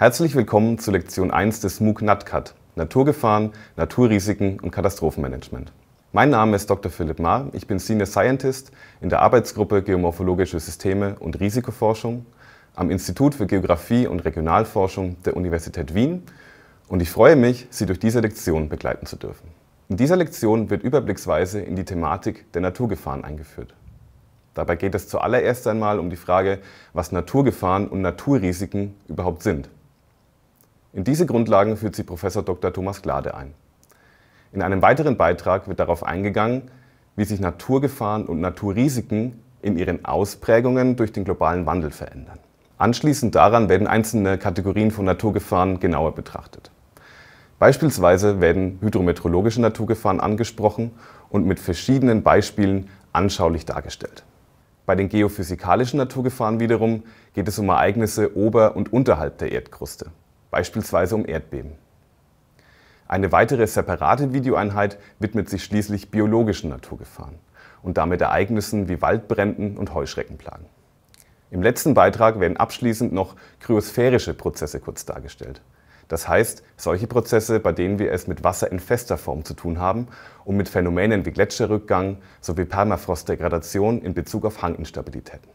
Herzlich willkommen zu Lektion 1 des MOOC NatCat Naturgefahren, Naturrisiken und Katastrophenmanagement. Mein Name ist Dr. Philipp Mahr, ich bin Senior Scientist in der Arbeitsgruppe Geomorphologische Systeme und Risikoforschung am Institut für Geographie und Regionalforschung der Universität Wien und ich freue mich, Sie durch diese Lektion begleiten zu dürfen. In dieser Lektion wird überblicksweise in die Thematik der Naturgefahren eingeführt. Dabei geht es zuallererst einmal um die Frage, was Naturgefahren und Naturrisiken überhaupt sind. In diese Grundlagen führt sie Prof. Dr. Thomas Glade ein. In einem weiteren Beitrag wird darauf eingegangen, wie sich Naturgefahren und Naturrisiken in ihren Ausprägungen durch den globalen Wandel verändern. Anschließend daran werden einzelne Kategorien von Naturgefahren genauer betrachtet. Beispielsweise werden hydrometeorologische Naturgefahren angesprochen und mit verschiedenen Beispielen anschaulich dargestellt. Bei den geophysikalischen Naturgefahren wiederum geht es um Ereignisse ober und unterhalb der Erdkruste beispielsweise um Erdbeben. Eine weitere separate Videoeinheit widmet sich schließlich biologischen Naturgefahren und damit Ereignissen wie Waldbränden und Heuschreckenplagen. Im letzten Beitrag werden abschließend noch kryosphärische Prozesse kurz dargestellt. Das heißt, solche Prozesse, bei denen wir es mit Wasser in fester Form zu tun haben und mit Phänomenen wie Gletscherrückgang sowie Permafrostdegradation in Bezug auf Hanginstabilitäten.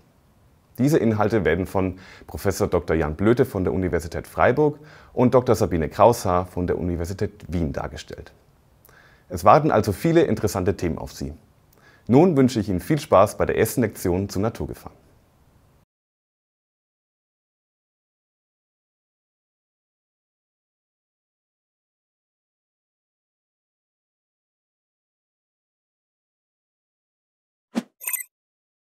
Diese Inhalte werden von Prof. Dr. Jan Blöte von der Universität Freiburg und Dr. Sabine Kraushaar von der Universität Wien dargestellt. Es warten also viele interessante Themen auf Sie. Nun wünsche ich Ihnen viel Spaß bei der ersten Lektion zum Naturgefahren.